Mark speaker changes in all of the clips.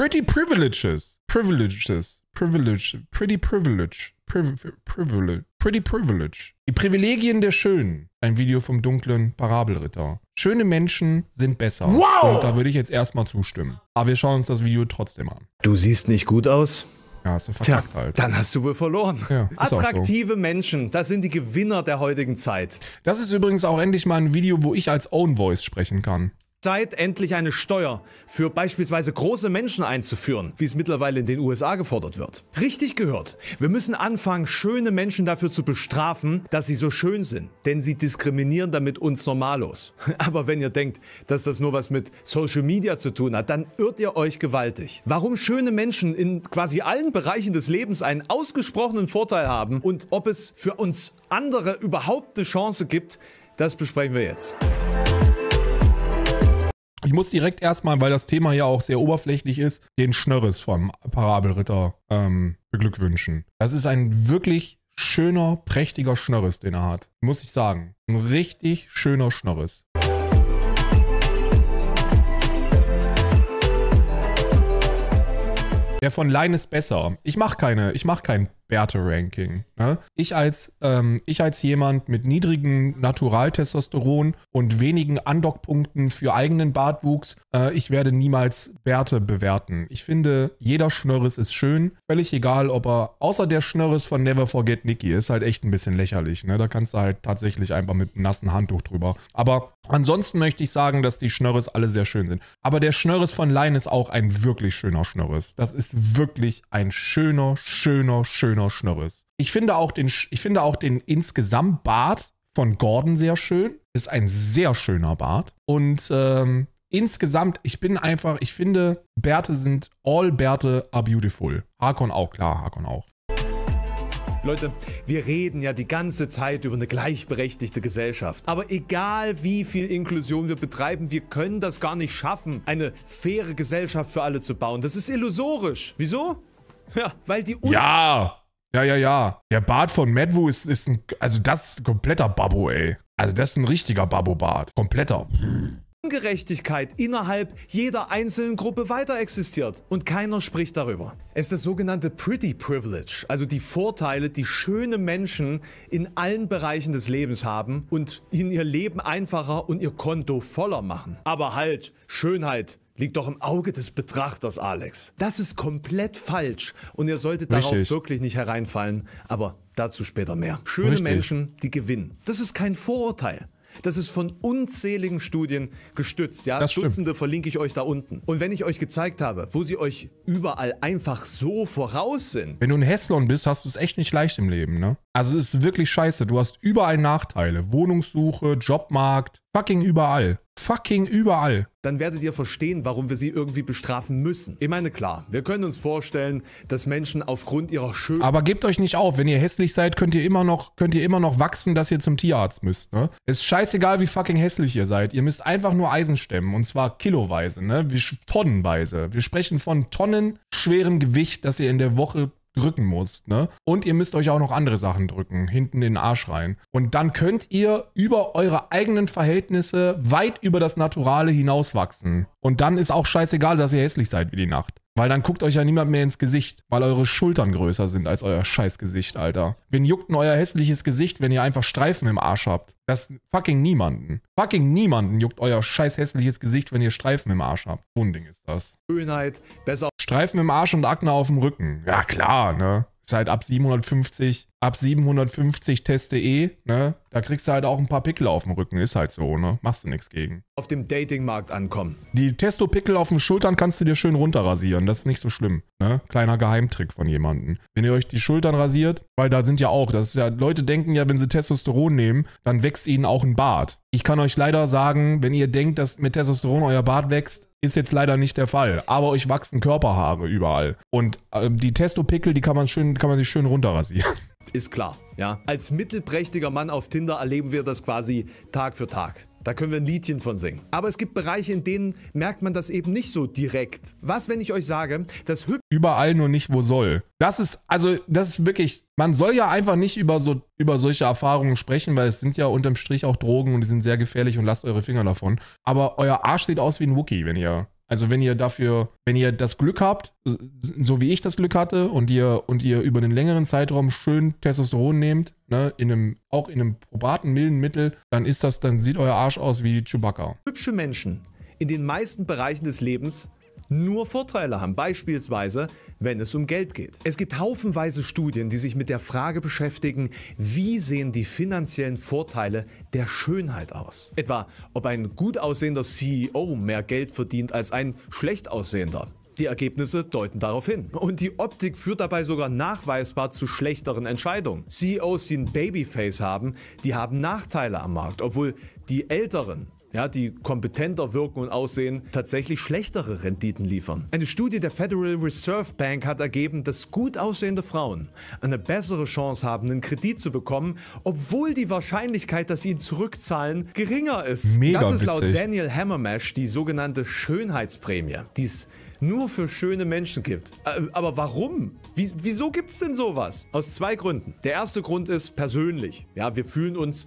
Speaker 1: Pretty privileges. Privileges. Privilege. Pretty privilege. Privilege. Pretty privilege. Die Privilegien der Schönen. Ein Video vom dunklen
Speaker 2: Parabelritter.
Speaker 1: Schöne Menschen sind besser. Wow! Und da würde ich jetzt erstmal zustimmen. Aber wir schauen uns das
Speaker 2: Video trotzdem an. Du siehst nicht gut aus. Ja, hast du verkackt Tja, halt. Dann hast du wohl verloren. Ja, Attraktive so. Menschen, das sind die Gewinner der heutigen Zeit. Das ist übrigens auch endlich mal ein Video, wo ich als Own Voice sprechen kann. Zeit, endlich eine Steuer für beispielsweise große Menschen einzuführen, wie es mittlerweile in den USA gefordert wird. Richtig gehört, wir müssen anfangen, schöne Menschen dafür zu bestrafen, dass sie so schön sind, denn sie diskriminieren damit uns Normalos. Aber wenn ihr denkt, dass das nur was mit Social Media zu tun hat, dann irrt ihr euch gewaltig. Warum schöne Menschen in quasi allen Bereichen des Lebens einen ausgesprochenen Vorteil haben und ob es für uns andere überhaupt eine Chance gibt, das besprechen wir jetzt.
Speaker 1: Ich muss direkt erstmal, weil das Thema ja auch sehr oberflächlich ist, den Schnörres vom Parabelritter ähm, beglückwünschen. Das ist ein wirklich schöner, prächtiger Schnörres, den er hat. Muss ich sagen. Ein richtig schöner Schnörres. Der von Line ist besser. Ich mache keine, ich mache keinen Werte-Ranking. Ne? Ich, als, ähm, ich als jemand mit niedrigem Naturaltestosteron und wenigen Andockpunkten für eigenen Bartwuchs, äh, ich werde niemals Werte bewerten. Ich finde, jeder Schnörres ist schön. Völlig egal, ob er, außer der Schnörres von Never Forget Nikki, ist halt echt ein bisschen lächerlich. Ne? Da kannst du halt tatsächlich einfach mit einem nassen Handtuch drüber. Aber ansonsten möchte ich sagen, dass die Schnörres alle sehr schön sind. Aber der Schnörres von Line ist auch ein wirklich schöner Schnörres. Das ist wirklich ein schöner, schöner, schöner schöner Schnörres. Ich finde auch den, ich finde auch den insgesamt Bart von Gordon sehr schön. Ist ein sehr schöner Bart. Und ähm, insgesamt, ich bin einfach, ich finde, Bärte sind, all Bärte are beautiful. Hakon auch, klar, Hakon auch.
Speaker 2: Leute, wir reden ja die ganze Zeit über eine gleichberechtigte Gesellschaft. Aber egal wie viel Inklusion wir betreiben, wir können das gar nicht schaffen, eine faire Gesellschaft für alle zu bauen. Das ist illusorisch. Wieso? Ja, weil die...
Speaker 1: Un ja! Ja, ja, ja. Der Bart von Madwu ist, ist ein, also das ist ein kompletter Babbo, ey. Also das ist ein richtiger Babbo-Bart. Kompletter.
Speaker 2: Ungerechtigkeit innerhalb jeder einzelnen Gruppe weiter existiert und keiner spricht darüber. Es ist das sogenannte Pretty Privilege, also die Vorteile, die schöne Menschen in allen Bereichen des Lebens haben und ihnen ihr Leben einfacher und ihr Konto voller machen. Aber halt, Schönheit liegt doch im Auge des Betrachters, Alex. Das ist komplett falsch und ihr solltet Richtig. darauf wirklich nicht hereinfallen, aber dazu später mehr. Schöne Richtig. Menschen, die gewinnen. Das ist kein Vorurteil. Das ist von unzähligen Studien gestützt. Ja, Dutzende verlinke ich euch da unten. Und wenn ich euch gezeigt habe, wo sie euch überall einfach so voraus sind.
Speaker 1: Wenn du ein Hesslon bist, hast du es echt nicht leicht im Leben, ne? Also es ist wirklich scheiße. Du hast überall Nachteile. Wohnungssuche, Jobmarkt, fucking überall. Fucking überall.
Speaker 2: Dann werdet ihr verstehen, warum wir sie irgendwie bestrafen müssen. Ich meine, klar, wir können uns vorstellen, dass Menschen aufgrund ihrer Schönheit.
Speaker 1: Aber gebt euch nicht auf, wenn ihr hässlich seid, könnt ihr immer noch, könnt ihr immer noch wachsen, dass ihr zum Tierarzt müsst, ne? Ist scheißegal, wie fucking hässlich ihr seid. Ihr müsst einfach nur Eisen stemmen. Und zwar kiloweise, ne? Wie, tonnenweise. Wir sprechen von tonnenschwerem Gewicht, das ihr in der Woche drücken musst, ne? Und ihr müsst euch auch noch andere Sachen drücken, hinten in den Arsch rein. Und dann könnt ihr über eure eigenen Verhältnisse weit über das Naturale hinauswachsen. Und dann ist auch scheißegal, dass ihr hässlich seid wie die Nacht. Weil dann guckt euch ja niemand mehr ins Gesicht, weil eure Schultern größer sind als euer scheiß Gesicht, Alter. Wen juckt denn euer hässliches Gesicht, wenn ihr einfach Streifen im Arsch habt? Das fucking niemanden. Fucking niemanden juckt euer scheiß hässliches Gesicht, wenn ihr Streifen im Arsch habt. So ist das. Schönheit, besser Streifen im Arsch und Akne auf dem Rücken. Ja, klar, ne? Seit halt ab 750 ab 750 test.de, eh, ne? Da kriegst du halt auch ein paar Pickel auf dem Rücken, ist halt so, ne?
Speaker 2: Machst du nichts gegen. Auf dem Datingmarkt ankommen.
Speaker 1: Die Testo-Pickel auf den Schultern kannst du dir schön runterrasieren, das ist nicht so schlimm, ne? Kleiner Geheimtrick von jemandem. Wenn ihr euch die Schultern rasiert, weil da sind ja auch, das ist ja, Leute denken ja, wenn sie Testosteron nehmen, dann wächst ihnen auch ein Bart. Ich kann euch leider sagen, wenn ihr denkt, dass mit Testosteron euer Bart wächst, ist jetzt leider nicht der Fall. Aber euch wachsen Körperhaare überall. Und äh, die Testo-Pickel, die kann man schön, kann man sich schön runterrasieren
Speaker 2: ist klar. Ja? Als mittelprächtiger Mann auf Tinder erleben wir das quasi Tag für Tag. Da können wir ein Liedchen von singen. Aber es gibt Bereiche, in denen merkt man das eben nicht so direkt. Was, wenn ich euch sage, das Hüb Überall nur nicht, wo soll. Das ist, also, das ist wirklich, man soll ja einfach
Speaker 1: nicht über, so, über solche Erfahrungen sprechen, weil es sind ja unterm Strich auch Drogen und die sind sehr gefährlich und lasst eure Finger davon. Aber euer Arsch sieht aus wie ein Wookie, wenn ihr also wenn ihr dafür, wenn ihr das Glück habt, so wie ich das Glück hatte, und ihr, und ihr über einen längeren Zeitraum schön Testosteron nehmt, ne, in einem, auch in einem probaten, milden Mittel, dann ist das, dann sieht euer Arsch aus wie Chewbacca.
Speaker 2: Hübsche Menschen in den meisten Bereichen des Lebens nur Vorteile haben, beispielsweise wenn es um Geld geht. Es gibt haufenweise Studien, die sich mit der Frage beschäftigen, wie sehen die finanziellen Vorteile der Schönheit aus. Etwa, ob ein gut aussehender CEO mehr Geld verdient als ein schlecht aussehender. Die Ergebnisse deuten darauf hin. Und die Optik führt dabei sogar nachweisbar zu schlechteren Entscheidungen. CEOs, die ein Babyface haben, die haben Nachteile am Markt, obwohl die Älteren ja, die kompetenter wirken und aussehen, tatsächlich schlechtere Renditen liefern. Eine Studie der Federal Reserve Bank hat ergeben, dass gut aussehende Frauen eine bessere Chance haben, einen Kredit zu bekommen, obwohl die Wahrscheinlichkeit, dass sie ihn zurückzahlen, geringer ist. Mega das ist laut Daniel Hammermash die sogenannte Schönheitsprämie, die es nur für schöne Menschen gibt. Äh, aber warum? wieso gibt es denn sowas? Aus zwei Gründen. Der erste Grund ist persönlich. Ja, wir fühlen uns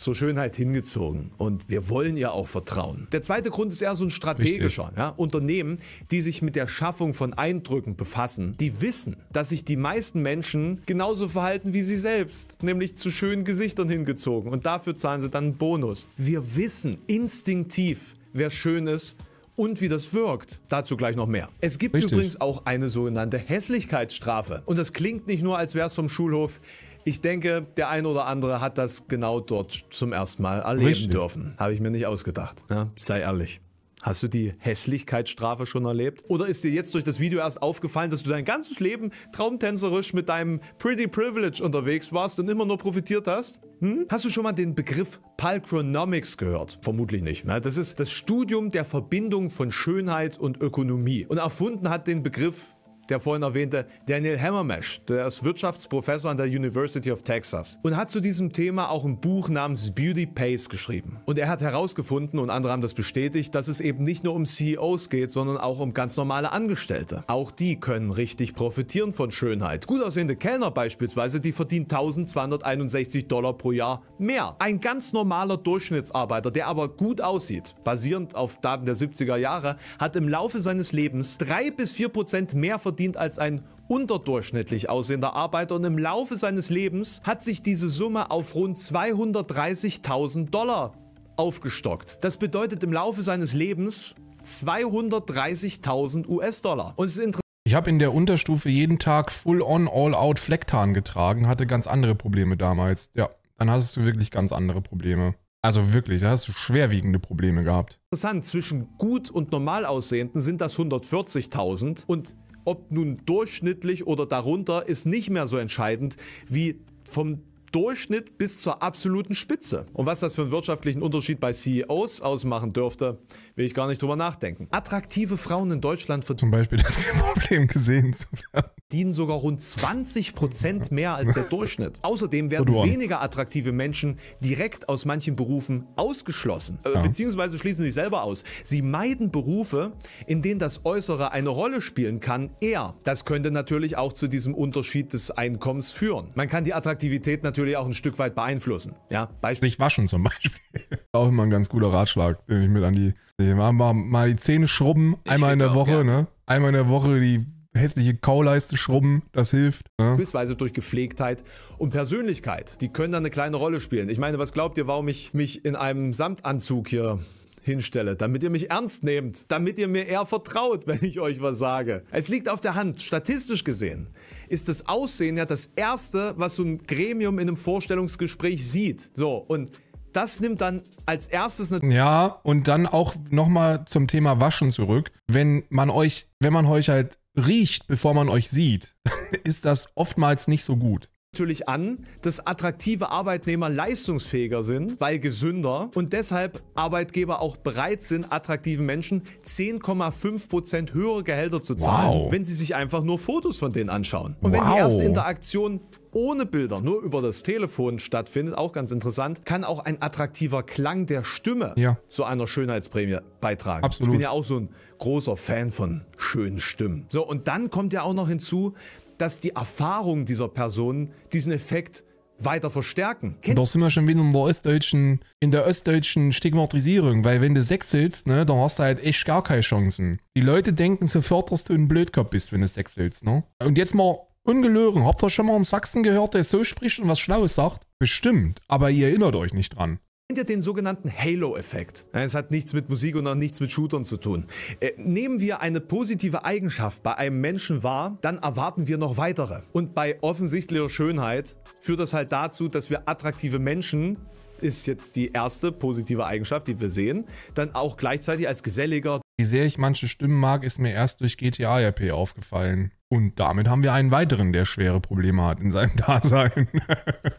Speaker 2: zur Schönheit hingezogen. Und wir wollen ihr auch vertrauen. Der zweite Grund ist eher so ein strategischer. Ja? Unternehmen, die sich mit der Schaffung von Eindrücken befassen, die wissen, dass sich die meisten Menschen genauso verhalten wie sie selbst, nämlich zu schönen Gesichtern hingezogen. Und dafür zahlen sie dann einen Bonus. Wir wissen instinktiv, wer schön ist und wie das wirkt. Dazu gleich noch mehr. Es gibt Richtig. übrigens auch eine sogenannte Hässlichkeitsstrafe. Und das klingt nicht nur, als wäre es vom Schulhof, ich denke, der ein oder andere hat das genau dort zum ersten Mal erleben Richtig. dürfen. Habe ich mir nicht ausgedacht. Ja, sei ehrlich. Hast du die Hässlichkeitsstrafe schon erlebt? Oder ist dir jetzt durch das Video erst aufgefallen, dass du dein ganzes Leben traumtänzerisch mit deinem Pretty Privilege unterwegs warst und immer nur profitiert hast? Hm? Hast du schon mal den Begriff Palchronomics gehört? Vermutlich nicht. Ne? Das ist das Studium der Verbindung von Schönheit und Ökonomie. Und erfunden hat den Begriff der vorhin erwähnte Daniel Hammermesh. Der ist Wirtschaftsprofessor an der University of Texas und hat zu diesem Thema auch ein Buch namens Beauty Pays geschrieben. Und er hat herausgefunden, und andere haben das bestätigt, dass es eben nicht nur um CEOs geht, sondern auch um ganz normale Angestellte. Auch die können richtig profitieren von Schönheit. Gut aussehende Kellner beispielsweise, die verdienen 1261 Dollar pro Jahr mehr. Ein ganz normaler Durchschnittsarbeiter, der aber gut aussieht, basierend auf Daten der 70er Jahre, hat im Laufe seines Lebens 3 bis 4 Prozent mehr verdient verdient als ein unterdurchschnittlich aussehender Arbeiter und im Laufe seines Lebens hat sich diese Summe auf rund 230.000 Dollar aufgestockt. Das bedeutet im Laufe seines Lebens 230.000 US-Dollar. Und es ist interessant.
Speaker 1: Ich habe in der Unterstufe jeden Tag Full-on, All-out Flecktarn getragen, hatte ganz andere Probleme damals. Ja, dann hast du wirklich ganz andere Probleme. Also wirklich, da hast du schwerwiegende Probleme gehabt.
Speaker 2: Interessant, zwischen gut und normal aussehenden sind das 140.000 und ob nun durchschnittlich oder darunter, ist nicht mehr so entscheidend wie vom Durchschnitt bis zur absoluten Spitze. Und was das für einen wirtschaftlichen Unterschied bei CEOs ausmachen dürfte, will ich gar nicht drüber nachdenken. Attraktive Frauen in Deutschland für zum Beispiel das Problem gesehen zu werden. Dienen sogar rund 20 Prozent mehr als der Durchschnitt. Außerdem werden weniger attraktive Menschen direkt aus manchen Berufen ausgeschlossen, äh, ja. beziehungsweise schließen sich selber aus. Sie meiden Berufe, in denen das Äußere eine Rolle spielen kann, eher. Das könnte natürlich auch zu diesem Unterschied des Einkommens führen. Man kann die Attraktivität natürlich auch ein Stück weit beeinflussen. Ja, Beispiel. Sich waschen zum Beispiel.
Speaker 1: auch immer ein ganz guter Ratschlag, den ich mit an die Mal, mal, mal die Zähne schrubben, ich einmal in der Woche, ja. ne? Einmal in der Woche die hässliche Kauleiste schrubben, das hilft. Ne?
Speaker 2: Beispielsweise durch Gepflegtheit und Persönlichkeit. Die können da eine kleine Rolle spielen. Ich meine, was glaubt ihr, warum ich mich in einem Samtanzug hier hinstelle, damit ihr mich ernst nehmt, damit ihr mir eher vertraut, wenn ich euch was sage. Es liegt auf der Hand, statistisch gesehen ist das Aussehen ja das Erste, was so ein Gremium in einem Vorstellungsgespräch sieht. So, und das nimmt dann als erstes eine.
Speaker 1: Ja, und dann auch nochmal zum Thema Waschen zurück. Wenn man euch, wenn man euch halt riecht, bevor man euch sieht, ist das oftmals nicht so gut
Speaker 2: natürlich an, dass attraktive Arbeitnehmer leistungsfähiger sind, weil gesünder und deshalb Arbeitgeber auch bereit sind, attraktiven Menschen 10,5% höhere Gehälter zu zahlen, wow. wenn sie sich einfach nur Fotos von denen anschauen. Und wow. wenn die erste Interaktion ohne Bilder, nur über das Telefon stattfindet, auch ganz interessant, kann auch ein attraktiver Klang der Stimme ja. zu einer Schönheitsprämie beitragen. Absolut. Ich bin ja auch so ein großer Fan von schönen Stimmen. So, und dann kommt ja auch noch hinzu, dass die Erfahrung dieser Personen diesen Effekt weiter verstärken.
Speaker 1: Kennt da sind wir schon wieder in der ostdeutschen, in der ostdeutschen Stigmatisierung, weil wenn du sechs sitzt, ne, dann hast du halt echt gar keine Chancen. Die Leute denken sofort, dass du ein Blödkopf bist, wenn du sechs sitzt, ne? Und jetzt mal Ungelogen. Habt ihr schon mal einen Sachsen gehört, der so spricht und was Schlaues sagt? Bestimmt, aber ihr erinnert euch
Speaker 2: nicht dran. Kennt ihr den sogenannten Halo-Effekt? Es hat nichts mit Musik und auch nichts mit Shootern zu tun. Äh, nehmen wir eine positive Eigenschaft bei einem Menschen wahr, dann erwarten wir noch weitere. Und bei offensichtlicher Schönheit führt das halt dazu, dass wir attraktive Menschen ist jetzt die erste positive Eigenschaft, die wir sehen, dann auch gleichzeitig als geselliger,
Speaker 1: wie sehr ich manche Stimmen mag, ist mir erst durch GTA RP aufgefallen. Und damit haben wir einen weiteren, der schwere Probleme hat in seinem Dasein.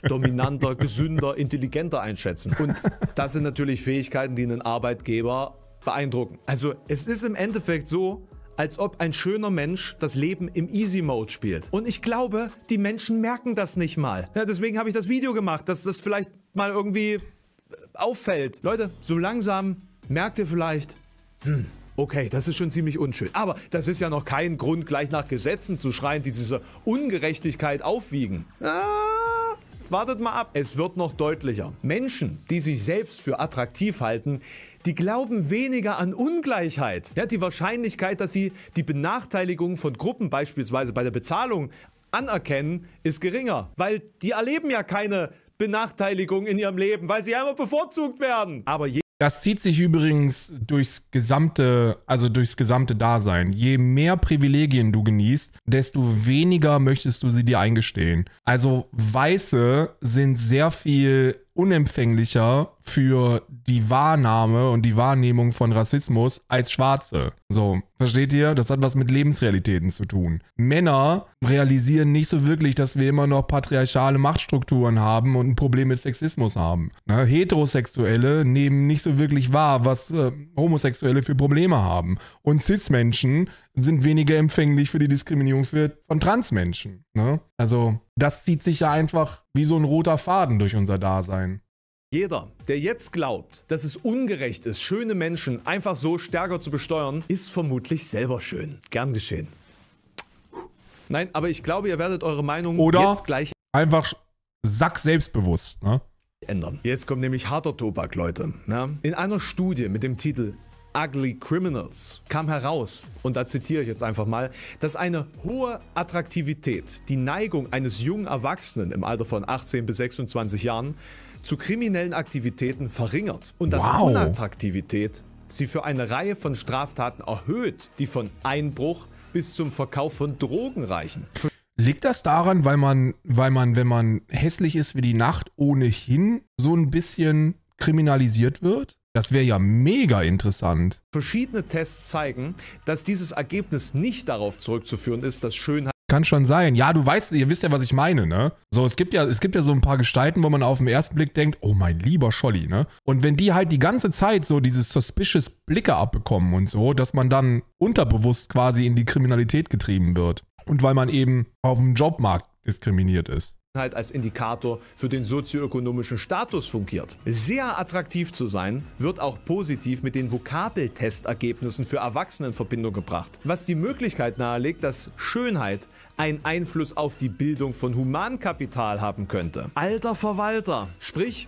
Speaker 2: Dominanter, gesünder, intelligenter einschätzen. Und das sind natürlich Fähigkeiten, die einen Arbeitgeber beeindrucken. Also es ist im Endeffekt so, als ob ein schöner Mensch das Leben im Easy Mode spielt. Und ich glaube, die Menschen merken das nicht mal. Ja, deswegen habe ich das Video gemacht, dass das vielleicht mal irgendwie äh, auffällt. Leute, so langsam merkt ihr vielleicht, hm, Okay, das ist schon ziemlich unschön. Aber das ist ja noch kein Grund, gleich nach Gesetzen zu schreien, die diese Ungerechtigkeit aufwiegen. Ah, wartet mal ab, es wird noch deutlicher. Menschen, die sich selbst für attraktiv halten, die glauben weniger an Ungleichheit. Ja, die Wahrscheinlichkeit, dass sie die Benachteiligung von Gruppen beispielsweise bei der Bezahlung anerkennen, ist geringer, weil die erleben ja keine Benachteiligung in ihrem Leben, weil sie ja immer bevorzugt werden. Aber je das zieht
Speaker 1: sich übrigens durchs gesamte, also durchs gesamte Dasein. Je mehr Privilegien du genießt, desto weniger möchtest du sie dir eingestehen. Also Weiße sind sehr viel unempfänglicher für die Wahrnahme und die Wahrnehmung von Rassismus als Schwarze. So, versteht ihr? Das hat was mit Lebensrealitäten zu tun. Männer realisieren nicht so wirklich, dass wir immer noch patriarchale Machtstrukturen haben und ein Problem mit Sexismus haben. Ne? Heterosexuelle nehmen nicht so wirklich wahr, was äh, Homosexuelle für Probleme haben. Und Cis-Menschen sind weniger empfänglich für die Diskriminierung für, von Transmenschen. Ne? Also das zieht sich ja einfach wie so ein roter Faden durch unser Dasein.
Speaker 2: Jeder, der jetzt glaubt, dass es ungerecht ist, schöne Menschen einfach so stärker zu besteuern, ist vermutlich selber schön. Gern geschehen. Nein, aber ich glaube, ihr werdet eure Meinung Oder jetzt gleich Oder einfach sack selbstbewusst, ne? ändern. Jetzt kommt nämlich harter Tobak, Leute. Ne? In einer Studie mit dem Titel Ugly Criminals kam heraus, und da zitiere ich jetzt einfach mal, dass eine hohe Attraktivität die Neigung eines jungen Erwachsenen im Alter von 18 bis 26 Jahren zu kriminellen Aktivitäten verringert und dass wow. Unattraktivität sie für eine Reihe von Straftaten erhöht, die von Einbruch bis zum Verkauf von Drogen reichen.
Speaker 1: Liegt das daran, weil man, weil man, wenn man hässlich ist wie die Nacht, ohnehin so ein bisschen kriminalisiert wird? Das wäre ja mega interessant. Verschiedene Tests zeigen, dass dieses Ergebnis nicht darauf zurückzuführen ist, dass Schönheit kann schon sein. Ja, du weißt, ihr wisst ja, was ich meine, ne? So, es gibt ja, es gibt ja so ein paar Gestalten, wo man auf den ersten Blick denkt, oh mein lieber Scholli, ne? Und wenn die halt die ganze Zeit so dieses suspicious Blicke abbekommen und so, dass man dann unterbewusst quasi in die Kriminalität getrieben wird. Und weil man eben auf dem Jobmarkt diskriminiert ist.
Speaker 2: Halt als Indikator für den sozioökonomischen Status fungiert. Sehr attraktiv zu sein, wird auch positiv mit den Vokabeltestergebnissen für Erwachsene in Verbindung gebracht, was die Möglichkeit nahelegt, dass Schönheit einen Einfluss auf die Bildung von Humankapital haben könnte. Alter Verwalter, sprich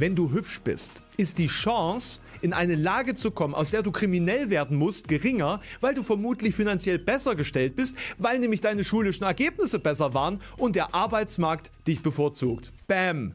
Speaker 2: wenn du hübsch bist, ist die Chance, in eine Lage zu kommen, aus der du kriminell werden musst, geringer, weil du vermutlich finanziell besser gestellt bist, weil nämlich deine schulischen Ergebnisse besser waren und der Arbeitsmarkt dich bevorzugt. Bam!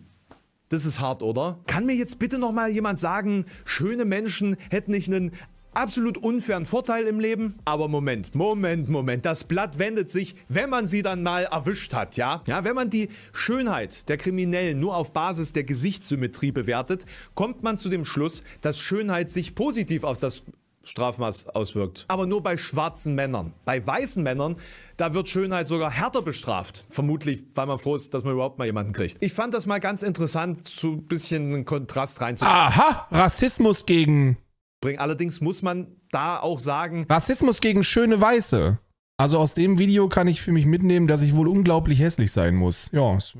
Speaker 2: Das ist hart, oder? Kann mir jetzt bitte nochmal jemand sagen, schöne Menschen hätten nicht einen absolut unfairen Vorteil im Leben. Aber Moment, Moment, Moment. Das Blatt wendet sich, wenn man sie dann mal erwischt hat, ja? Ja, wenn man die Schönheit der Kriminellen nur auf Basis der Gesichtssymmetrie bewertet, kommt man zu dem Schluss, dass Schönheit sich positiv auf das Strafmaß auswirkt. Aber nur bei schwarzen Männern. Bei weißen Männern, da wird Schönheit sogar härter bestraft. Vermutlich, weil man froh ist, dass man überhaupt mal jemanden kriegt. Ich fand das mal ganz interessant, so ein bisschen einen Kontrast reinzubringen. Aha!
Speaker 1: Rassismus
Speaker 2: gegen bringen. Allerdings muss man da auch sagen.
Speaker 1: Rassismus gegen schöne Weiße. Also aus dem Video kann ich für mich mitnehmen, dass ich wohl unglaublich hässlich sein muss. Ja, ist,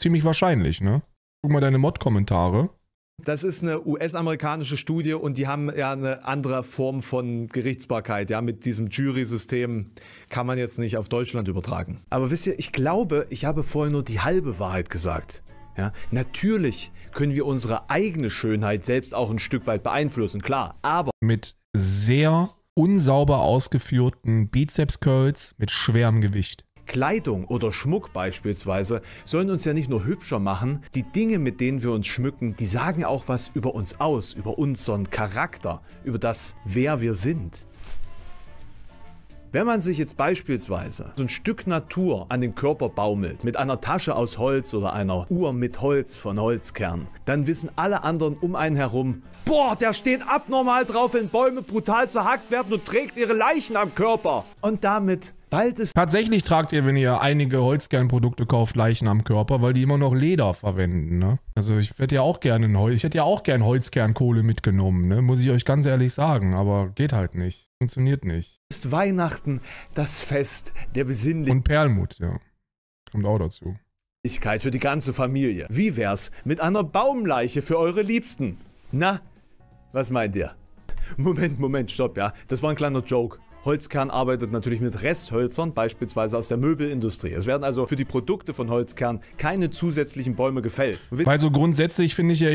Speaker 1: ziemlich wahrscheinlich, ne? Guck mal deine Mod-Kommentare.
Speaker 2: Das ist eine US-amerikanische Studie und die haben ja eine andere Form von Gerichtsbarkeit. Ja, mit diesem Jury-System kann man jetzt nicht auf Deutschland übertragen. Aber wisst ihr, ich glaube, ich habe vorher nur die halbe Wahrheit gesagt. Ja, natürlich können wir unsere eigene Schönheit selbst auch ein Stück weit beeinflussen, klar, aber mit
Speaker 1: sehr unsauber ausgeführten Bizeps
Speaker 2: Curls mit schwerem Gewicht. Kleidung oder Schmuck beispielsweise sollen uns ja nicht nur hübscher machen, die Dinge, mit denen wir uns schmücken, die sagen auch was über uns aus, über unseren Charakter, über das, wer wir sind. Wenn man sich jetzt beispielsweise so ein Stück Natur an den Körper baumelt, mit einer Tasche aus Holz oder einer Uhr mit Holz von Holzkern, dann wissen alle anderen um einen herum, boah, der steht abnormal drauf, wenn Bäume brutal zerhackt werden und trägt ihre Leichen am Körper. Und damit
Speaker 1: Bald ist Tatsächlich tragt ihr, wenn ihr einige Holzkernprodukte kauft, Leichen am Körper, weil die immer noch Leder verwenden, ne? Also ich hätte ja auch gerne Holz, ich hätte ja auch gern Holzkernkohle mitgenommen, ne? Muss ich euch ganz ehrlich sagen, aber geht halt nicht. Funktioniert nicht. Ist Weihnachten das
Speaker 2: Fest der Besinnlichkeit. Und Perlmut, ja. Kommt auch dazu. Für die ganze Familie. Wie wär's mit einer Baumleiche für eure Liebsten? Na, was meint ihr? Moment, Moment, stopp, ja. Das war ein kleiner Joke. Holzkern arbeitet natürlich mit Resthölzern, beispielsweise aus der Möbelindustrie. Es werden also für die Produkte von Holzkern keine zusätzlichen Bäume gefällt. Weil so
Speaker 1: grundsätzlich finde ich, ja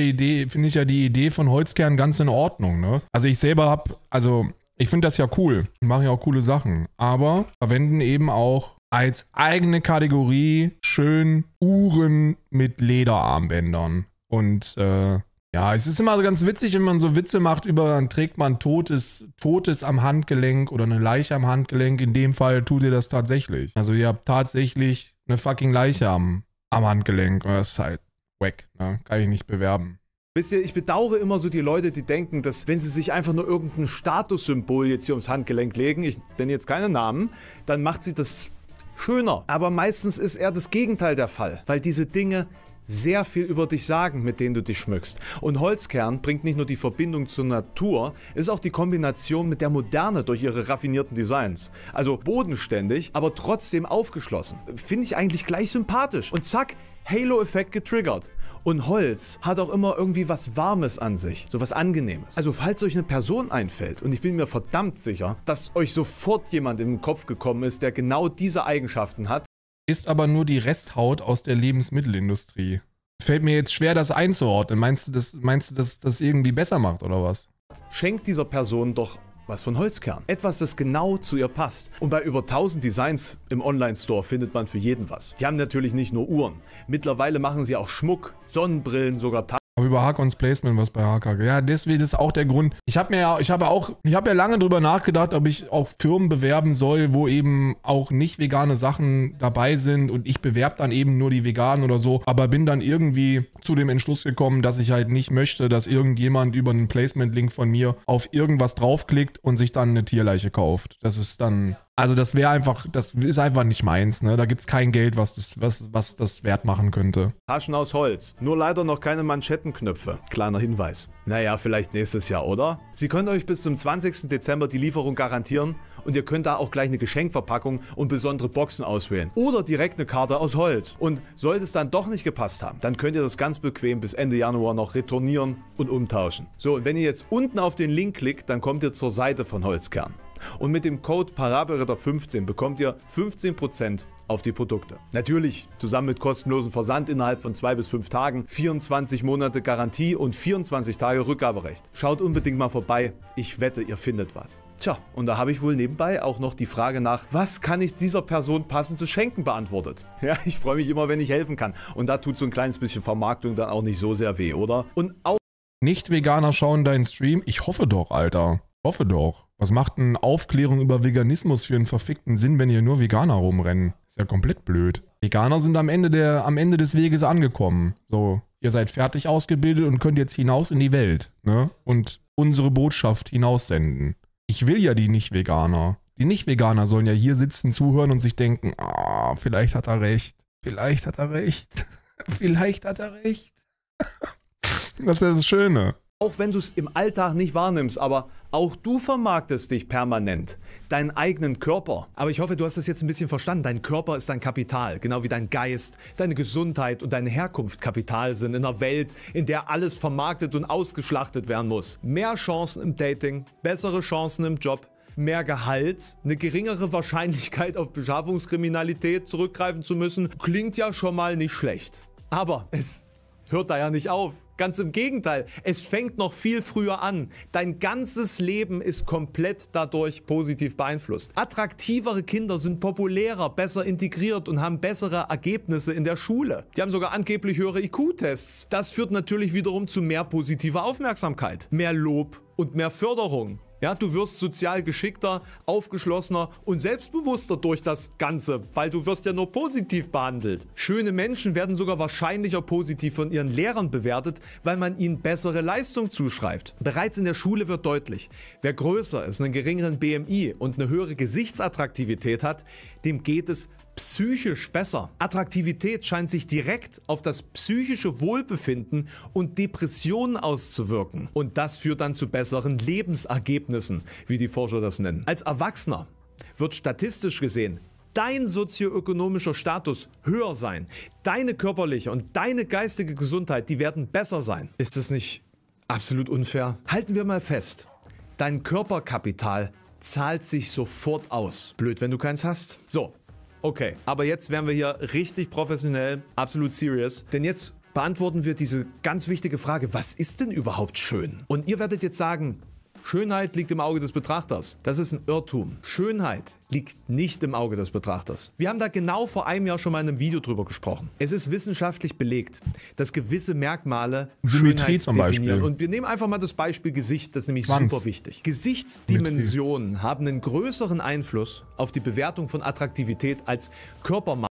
Speaker 1: find ich ja die Idee von Holzkern ganz in Ordnung. Ne? Also ich selber habe, also ich finde das ja cool. Die machen ja auch coole Sachen. Aber verwenden eben auch als eigene Kategorie schön Uhren mit Lederarmbändern. Und äh, ja, es ist immer so ganz witzig, wenn man so Witze macht über, dann trägt man Totes, Totes am Handgelenk oder eine Leiche am Handgelenk. In dem Fall tut ihr das tatsächlich. Also ihr habt tatsächlich eine fucking Leiche am, am Handgelenk. Und das ist halt wack, ne? Kann ich nicht bewerben.
Speaker 2: Wisst ihr, ich bedauere immer so die Leute, die denken, dass wenn sie sich einfach nur irgendein Statussymbol jetzt hier ums Handgelenk legen, ich nenne jetzt keine Namen, dann macht sie das schöner. Aber meistens ist eher das Gegenteil der Fall, weil diese Dinge sehr viel über dich sagen, mit denen du dich schmückst. Und Holzkern bringt nicht nur die Verbindung zur Natur, ist auch die Kombination mit der Moderne durch ihre raffinierten Designs. Also bodenständig, aber trotzdem aufgeschlossen. Finde ich eigentlich gleich sympathisch. Und zack, Halo-Effekt getriggert. Und Holz hat auch immer irgendwie was Warmes an sich, so was Angenehmes. Also falls euch eine Person einfällt, und ich bin mir verdammt sicher, dass euch sofort jemand in den Kopf gekommen ist, der genau diese Eigenschaften hat, ist aber nur die Resthaut aus der Lebensmittelindustrie.
Speaker 1: Fällt mir jetzt schwer, das einzuordnen. Meinst du, das, meinst du, dass das irgendwie besser macht oder was?
Speaker 2: Schenkt dieser Person doch was von Holzkern. Etwas, das genau zu ihr passt. Und bei über 1000 Designs im Online-Store findet man für jeden was. Die haben natürlich nicht nur Uhren. Mittlerweile machen sie auch Schmuck, Sonnenbrillen, sogar Taschen.
Speaker 1: Aber über Hakons Placement was bei HK. Ja, deswegen ist auch der Grund. Ich habe mir ja, ich habe auch, ich habe ja lange drüber nachgedacht, ob ich auch Firmen bewerben soll, wo eben auch nicht vegane Sachen dabei sind und ich bewerbe dann eben nur die veganen oder so. Aber bin dann irgendwie zu dem Entschluss gekommen, dass ich halt nicht möchte, dass irgendjemand über einen Placement-Link von mir auf irgendwas draufklickt und sich dann eine Tierleiche kauft. Das ist dann. Ja also das wäre einfach, das ist einfach nicht meins, ne? Da gibt's kein Geld, was das, was, was das wert machen könnte.
Speaker 2: Taschen aus Holz. Nur leider noch keine Manschettenknöpfe. Kleiner Hinweis. Naja, vielleicht nächstes Jahr, oder? Sie können euch bis zum 20. Dezember die Lieferung garantieren und ihr könnt da auch gleich eine Geschenkverpackung und besondere Boxen auswählen. Oder direkt eine Karte aus Holz. Und sollte es dann doch nicht gepasst haben, dann könnt ihr das ganz bequem bis Ende Januar noch retournieren und umtauschen. So, und wenn ihr jetzt unten auf den Link klickt, dann kommt ihr zur Seite von Holzkern. Und mit dem Code Parabelritter15 bekommt ihr 15% auf die Produkte. Natürlich zusammen mit kostenlosen Versand innerhalb von 2 bis 5 Tagen, 24 Monate Garantie und 24 Tage Rückgaberecht. Schaut unbedingt mal vorbei, ich wette, ihr findet was. Tja, und da habe ich wohl nebenbei auch noch die Frage nach, was kann ich dieser Person passend zu schenken beantwortet. Ja, ich freue mich immer, wenn ich helfen kann. Und da tut so ein kleines bisschen Vermarktung dann auch nicht so sehr weh, oder? Und auch... Nicht-Veganer schauen deinen Stream?
Speaker 1: Ich hoffe doch, Alter. Hoffe doch. Was macht eine Aufklärung über Veganismus für einen verfickten Sinn, wenn hier nur Veganer rumrennen? Ist ja komplett blöd. Veganer sind am Ende, der, am Ende des Weges angekommen. So, ihr seid fertig ausgebildet und könnt jetzt hinaus in die Welt, ne? Und unsere Botschaft hinaussenden. Ich will ja die Nicht-Veganer. Die Nicht-Veganer sollen ja hier sitzen, zuhören und sich denken, ah, vielleicht hat er recht.
Speaker 2: Vielleicht hat er recht. vielleicht hat er recht. das
Speaker 1: ist das Schöne.
Speaker 2: Auch wenn du es im Alltag nicht wahrnimmst, aber auch du vermarktest dich permanent, deinen eigenen Körper. Aber ich hoffe, du hast das jetzt ein bisschen verstanden. Dein Körper ist dein Kapital, genau wie dein Geist, deine Gesundheit und deine Herkunft Kapital sind in einer Welt, in der alles vermarktet und ausgeschlachtet werden muss. Mehr Chancen im Dating, bessere Chancen im Job, mehr Gehalt, eine geringere Wahrscheinlichkeit auf Beschaffungskriminalität zurückgreifen zu müssen, klingt ja schon mal nicht schlecht. Aber es hört da ja nicht auf. Ganz im Gegenteil, es fängt noch viel früher an. Dein ganzes Leben ist komplett dadurch positiv beeinflusst. Attraktivere Kinder sind populärer, besser integriert und haben bessere Ergebnisse in der Schule. Die haben sogar angeblich höhere IQ-Tests. Das führt natürlich wiederum zu mehr positiver Aufmerksamkeit, mehr Lob und mehr Förderung. Ja, du wirst sozial geschickter, aufgeschlossener und selbstbewusster durch das Ganze, weil du wirst ja nur positiv behandelt. Schöne Menschen werden sogar wahrscheinlicher positiv von ihren Lehrern bewertet, weil man ihnen bessere Leistung zuschreibt. Bereits in der Schule wird deutlich, wer größer ist, einen geringeren BMI und eine höhere Gesichtsattraktivität hat, dem geht es psychisch besser. Attraktivität scheint sich direkt auf das psychische Wohlbefinden und Depressionen auszuwirken. Und das führt dann zu besseren Lebensergebnissen, wie die Forscher das nennen. Als Erwachsener wird statistisch gesehen dein sozioökonomischer Status höher sein. Deine körperliche und deine geistige Gesundheit, die werden besser sein. Ist das nicht absolut unfair? Halten wir mal fest, dein Körperkapital zahlt sich sofort aus. Blöd, wenn du keins hast. So, Okay, aber jetzt werden wir hier richtig professionell, absolut serious. Denn jetzt beantworten wir diese ganz wichtige Frage, was ist denn überhaupt schön? Und ihr werdet jetzt sagen, Schönheit liegt im Auge des Betrachters. Das ist ein Irrtum. Schönheit liegt nicht im Auge des Betrachters. Wir haben da genau vor einem Jahr schon mal in einem Video drüber gesprochen. Es ist wissenschaftlich belegt, dass gewisse Merkmale Symmetrie zum Beispiel. definieren. Und wir nehmen einfach mal das Beispiel Gesicht, das ist nämlich Schwanz. super wichtig. Gesichtsdimensionen Symmetrie. haben einen größeren Einfluss auf die Bewertung von Attraktivität als Körpermaß.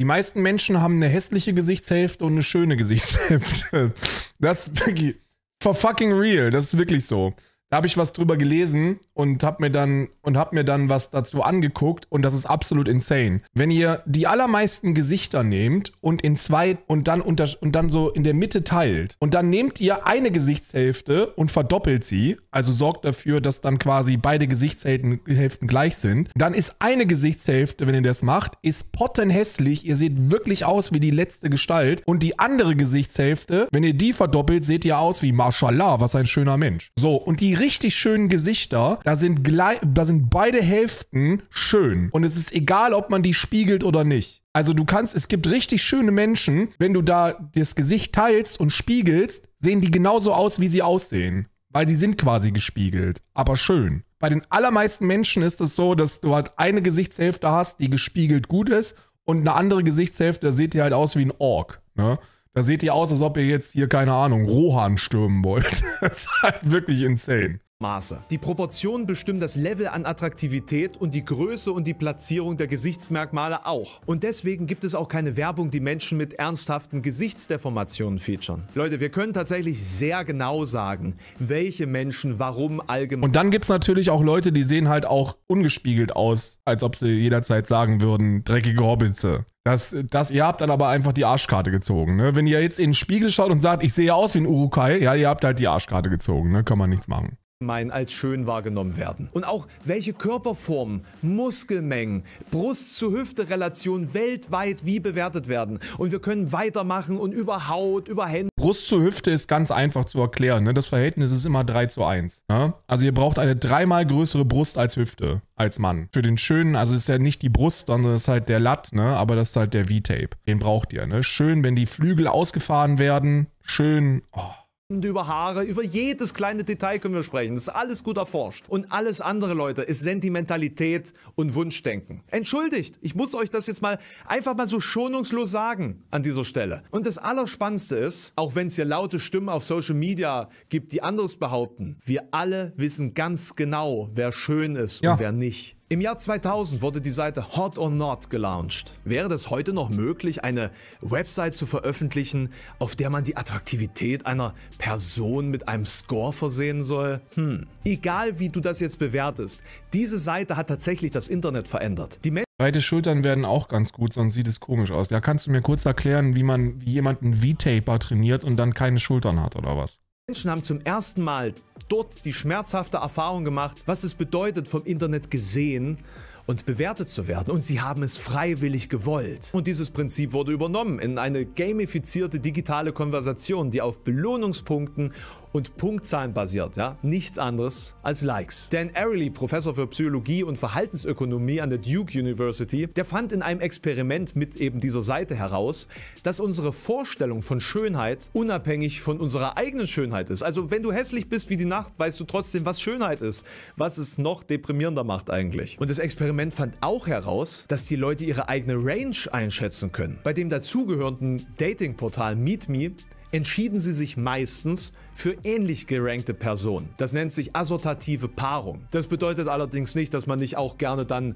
Speaker 2: Die meisten Menschen haben eine hässliche Gesichtshälfte und eine
Speaker 1: schöne Gesichtshälfte. Das ist wirklich for fucking real. Das ist wirklich so. Da habe ich was drüber gelesen und habe mir dann und habe mir dann was dazu angeguckt und das ist absolut insane. Wenn ihr die allermeisten Gesichter nehmt und in zwei und dann unter und dann so in der Mitte teilt und dann nehmt ihr eine Gesichtshälfte und verdoppelt sie, also sorgt dafür, dass dann quasi beide Gesichtshälften gleich sind, dann ist eine Gesichtshälfte, wenn ihr das macht, ist pottenhässlich. Ihr seht wirklich aus wie die letzte Gestalt und die andere Gesichtshälfte, wenn ihr die verdoppelt, seht ihr aus wie Mashallah, was ein schöner Mensch. So und die richtig schönen Gesichter. Da sind, da sind beide Hälften schön. Und es ist egal, ob man die spiegelt oder nicht. Also du kannst, es gibt richtig schöne Menschen, wenn du da das Gesicht teilst und spiegelst, sehen die genauso aus, wie sie aussehen. Weil die sind quasi gespiegelt, aber schön. Bei den allermeisten Menschen ist es so, dass du halt eine Gesichtshälfte hast, die gespiegelt gut ist und eine andere Gesichtshälfte, da seht ihr halt aus wie ein Ork. Ne? Da
Speaker 2: seht ihr aus, als ob ihr jetzt hier, keine Ahnung, Rohan stürmen wollt. das ist halt wirklich insane. Maße. Die Proportionen bestimmen das Level an Attraktivität und die Größe und die Platzierung der Gesichtsmerkmale auch. Und deswegen gibt es auch keine Werbung, die Menschen mit ernsthaften Gesichtsdeformationen featuren. Leute, wir können tatsächlich sehr genau sagen, welche Menschen warum allgemein. Und
Speaker 1: dann gibt es natürlich auch Leute, die sehen halt auch ungespiegelt aus, als ob sie jederzeit sagen würden, dreckige Hobbitze. Das, das, ihr habt dann aber einfach die Arschkarte gezogen. Ne? Wenn ihr jetzt in den Spiegel schaut und sagt, ich sehe aus wie ein Urukai, ja, ihr habt halt die Arschkarte gezogen, ne? kann man nichts machen
Speaker 2: meinen als schön wahrgenommen werden. Und auch welche Körperformen, Muskelmengen, Brust-zu-Hüfte-Relation weltweit wie bewertet werden. Und wir können weitermachen und über Haut, über Hände.
Speaker 1: Brust zu Hüfte ist ganz einfach zu erklären. Ne? Das Verhältnis ist immer 3 zu 1. Ne? Also ihr braucht eine dreimal größere Brust als Hüfte, als Mann. Für den schönen, also ist ja nicht die Brust, sondern ist halt der Latt, ne? aber das ist halt der V-Tape. Den braucht ihr. Ne? Schön, wenn die Flügel ausgefahren werden. Schön. Oh
Speaker 2: über Haare, über jedes kleine Detail können wir sprechen. Das ist alles gut erforscht. Und alles andere, Leute, ist Sentimentalität und Wunschdenken. Entschuldigt, ich muss euch das jetzt mal einfach mal so schonungslos sagen an dieser Stelle. Und das Allerspannendste ist, auch wenn es hier laute Stimmen auf Social Media gibt, die anderes behaupten, wir alle wissen ganz genau, wer schön ist ja. und wer nicht. Im Jahr 2000 wurde die Seite Hot or Not gelauncht. Wäre das heute noch möglich, eine Website zu veröffentlichen, auf der man die Attraktivität einer Person mit einem Score versehen soll? Hm. Egal wie du das jetzt bewertest, diese Seite hat tatsächlich das Internet verändert. Die
Speaker 1: Beide Schultern werden auch ganz gut, sonst sieht es komisch aus. Ja, kannst du mir kurz erklären, wie man jemanden V-Taper trainiert und dann keine Schultern hat oder was?
Speaker 2: Menschen haben zum ersten Mal dort die schmerzhafte Erfahrung gemacht, was es bedeutet, vom Internet gesehen und bewertet zu werden. Und sie haben es freiwillig gewollt. Und dieses Prinzip wurde übernommen in eine gamifizierte digitale Konversation, die auf Belohnungspunkten und Punktzahlen basiert, ja? nichts anderes als Likes. Dan Ariely, Professor für Psychologie und Verhaltensökonomie an der Duke University, der fand in einem Experiment mit eben dieser Seite heraus, dass unsere Vorstellung von Schönheit unabhängig von unserer eigenen Schönheit ist. Also wenn du hässlich bist wie die Nacht, weißt du trotzdem, was Schönheit ist, was es noch deprimierender macht eigentlich. Und das Experiment fand auch heraus, dass die Leute ihre eigene Range einschätzen können. Bei dem dazugehörenden Datingportal MeetMe entschieden sie sich meistens für ähnlich gerankte Personen. Das nennt sich assortative Paarung. Das bedeutet allerdings nicht, dass man nicht auch gerne dann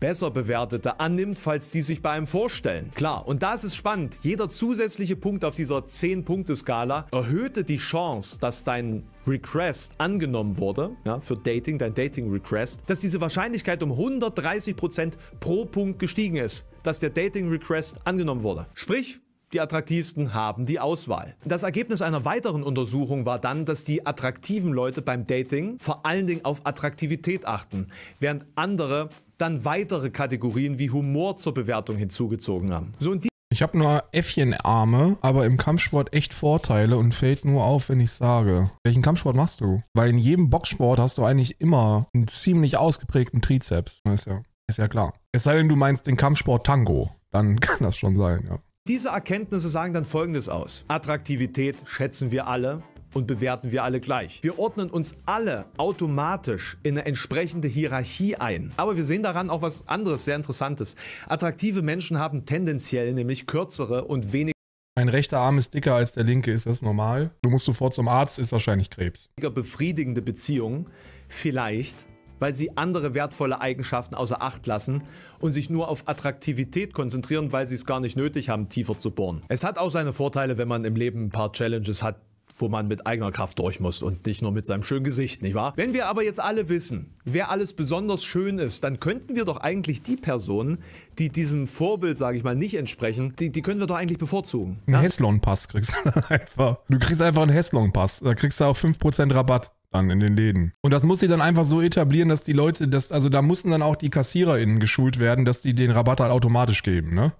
Speaker 2: besser bewertete annimmt, falls die sich bei einem vorstellen. Klar, und das ist spannend. Jeder zusätzliche Punkt auf dieser 10-Punkte-Skala erhöhte die Chance, dass dein Request angenommen wurde, ja, für Dating, dein Dating-Request, dass diese Wahrscheinlichkeit um 130% pro Punkt gestiegen ist, dass der Dating-Request angenommen wurde. Sprich, die attraktivsten haben die Auswahl. Das Ergebnis einer weiteren Untersuchung war dann, dass die attraktiven Leute beim Dating vor allen Dingen auf Attraktivität achten, während andere dann weitere Kategorien wie Humor zur Bewertung hinzugezogen haben. So
Speaker 1: ich habe nur Äffchenarme, aber im Kampfsport echt Vorteile und fällt nur auf, wenn ich sage. Welchen Kampfsport machst du? Weil in jedem Boxsport hast du eigentlich immer einen ziemlich ausgeprägten Trizeps. Ist ja, ist ja klar. Es sei denn, du meinst den Kampfsport Tango. Dann kann das schon sein, ja.
Speaker 2: Diese Erkenntnisse sagen dann folgendes aus. Attraktivität schätzen wir alle und bewerten wir alle gleich. Wir ordnen uns alle automatisch in eine entsprechende Hierarchie ein. Aber wir sehen daran auch was anderes, sehr Interessantes. Attraktive Menschen haben tendenziell nämlich kürzere und weniger mein rechter Arm ist
Speaker 1: dicker als der linke, ist das normal? Du musst sofort zum Arzt, ist wahrscheinlich
Speaker 2: Krebs. Befriedigende Beziehungen, vielleicht weil sie andere wertvolle Eigenschaften außer Acht lassen und sich nur auf Attraktivität konzentrieren, weil sie es gar nicht nötig haben, tiefer zu bohren. Es hat auch seine Vorteile, wenn man im Leben ein paar Challenges hat, wo man mit eigener Kraft durch muss und nicht nur mit seinem schönen Gesicht, nicht wahr? Wenn wir aber jetzt alle wissen, wer alles besonders schön ist, dann könnten wir doch eigentlich die Personen, die diesem Vorbild, sage ich mal, nicht entsprechen, die, die können wir doch eigentlich bevorzugen.
Speaker 1: Einen ja? Hesslon-Pass kriegst du einfach. Du kriegst einfach einen Hesslon-Pass. Da kriegst du auch 5% Rabatt dann in den Läden. Und das muss sie dann einfach so etablieren, dass die Leute, dass, also da mussten dann auch die KassiererInnen geschult werden, dass die den Rabatt halt automatisch geben, ne?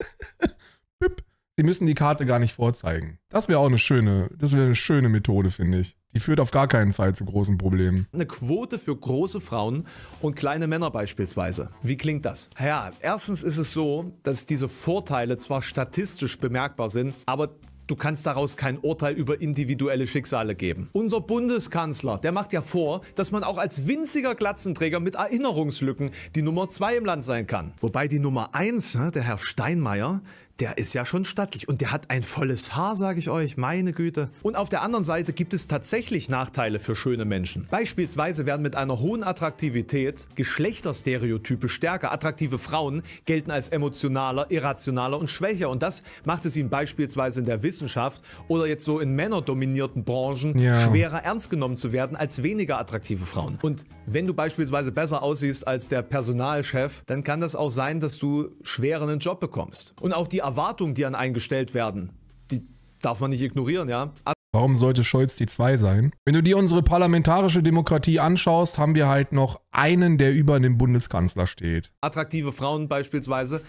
Speaker 1: sie müssen die Karte gar nicht
Speaker 2: vorzeigen.
Speaker 1: Das wäre auch eine schöne, das wäre eine schöne Methode, finde ich. Die führt auf gar keinen Fall zu großen
Speaker 2: Problemen. Eine Quote für große Frauen und kleine Männer beispielsweise. Wie klingt das? Ja, erstens ist es so, dass diese Vorteile zwar statistisch bemerkbar sind, aber du kannst daraus kein Urteil über individuelle Schicksale geben. Unser Bundeskanzler, der macht ja vor, dass man auch als winziger Glatzenträger mit Erinnerungslücken die Nummer 2 im Land sein kann. Wobei die Nummer 1, ne, der Herr Steinmeier, der ist ja schon stattlich und der hat ein volles Haar, sage ich euch, meine Güte. Und auf der anderen Seite gibt es tatsächlich Nachteile für schöne Menschen. Beispielsweise werden mit einer hohen Attraktivität Geschlechterstereotype stärker. Attraktive Frauen gelten als emotionaler, irrationaler und schwächer und das macht es ihnen beispielsweise in der Wissenschaft oder jetzt so in männerdominierten Branchen ja. schwerer ernst genommen zu werden als weniger attraktive Frauen. Und wenn du beispielsweise besser aussiehst als der Personalchef, dann kann das auch sein, dass du schwerer einen Job bekommst. Und auch die Erwartungen, die an eingestellt werden, die darf man nicht ignorieren, ja.
Speaker 1: Warum sollte Scholz die zwei sein? Wenn du dir unsere parlamentarische Demokratie anschaust, haben wir halt noch einen, der über dem Bundeskanzler steht.
Speaker 2: Attraktive Frauen beispielsweise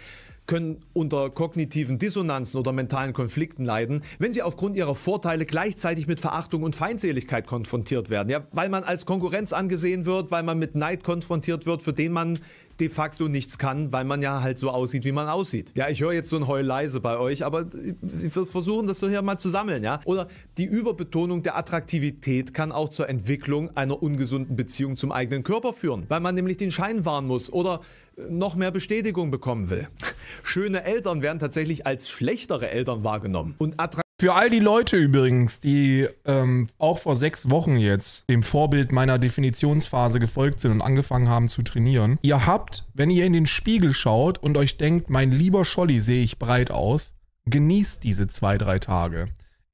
Speaker 2: können unter kognitiven Dissonanzen oder mentalen Konflikten leiden, wenn sie aufgrund ihrer Vorteile gleichzeitig mit Verachtung und Feindseligkeit konfrontiert werden. Ja, weil man als Konkurrenz angesehen wird, weil man mit Neid konfrontiert wird, für den man de facto nichts kann, weil man ja halt so aussieht, wie man aussieht. Ja, ich höre jetzt so ein Heul leise bei euch, aber wir versuchen das so hier mal zu sammeln, ja? Oder die Überbetonung der Attraktivität kann auch zur Entwicklung einer ungesunden Beziehung zum eigenen Körper führen, weil man nämlich den Schein wahren muss oder äh, noch mehr Bestätigung bekommen will. Schöne Eltern werden tatsächlich als schlechtere Eltern wahrgenommen und attraktiv
Speaker 1: für all die Leute übrigens, die ähm, auch vor sechs Wochen jetzt dem Vorbild meiner Definitionsphase gefolgt sind und angefangen haben zu trainieren, ihr habt, wenn ihr in den Spiegel schaut und euch denkt, mein lieber Scholli, sehe ich breit aus, genießt diese zwei, drei Tage.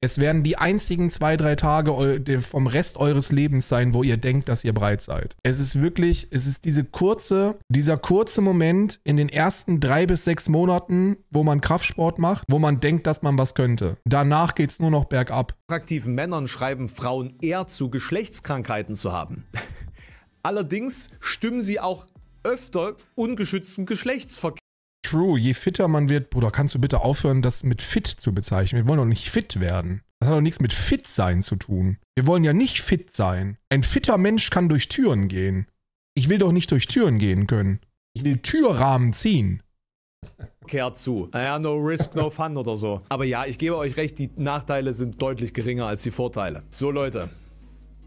Speaker 1: Es werden die einzigen zwei, drei Tage vom Rest eures Lebens sein, wo ihr denkt, dass ihr breit seid. Es ist wirklich, es ist diese kurze, dieser kurze Moment in den ersten drei bis sechs Monaten, wo man Kraftsport macht, wo man denkt, dass man was könnte. Danach
Speaker 2: geht es nur noch bergab. Attraktiven Männern schreiben Frauen eher zu, Geschlechtskrankheiten zu haben. Allerdings stimmen sie auch öfter ungeschützten Geschlechtsverkehr
Speaker 1: true. Je fitter man wird, Bruder, kannst du bitte aufhören, das mit fit zu bezeichnen? Wir wollen doch nicht fit werden. Das hat doch nichts mit fit sein zu tun. Wir wollen ja nicht fit sein. Ein fitter Mensch kann durch Türen gehen. Ich will doch nicht durch Türen gehen können. Ich will Türrahmen
Speaker 2: ziehen. Kehrt zu. Naja, no risk, no fun oder so. Aber ja, ich gebe euch recht, die Nachteile sind deutlich geringer als die Vorteile. So, Leute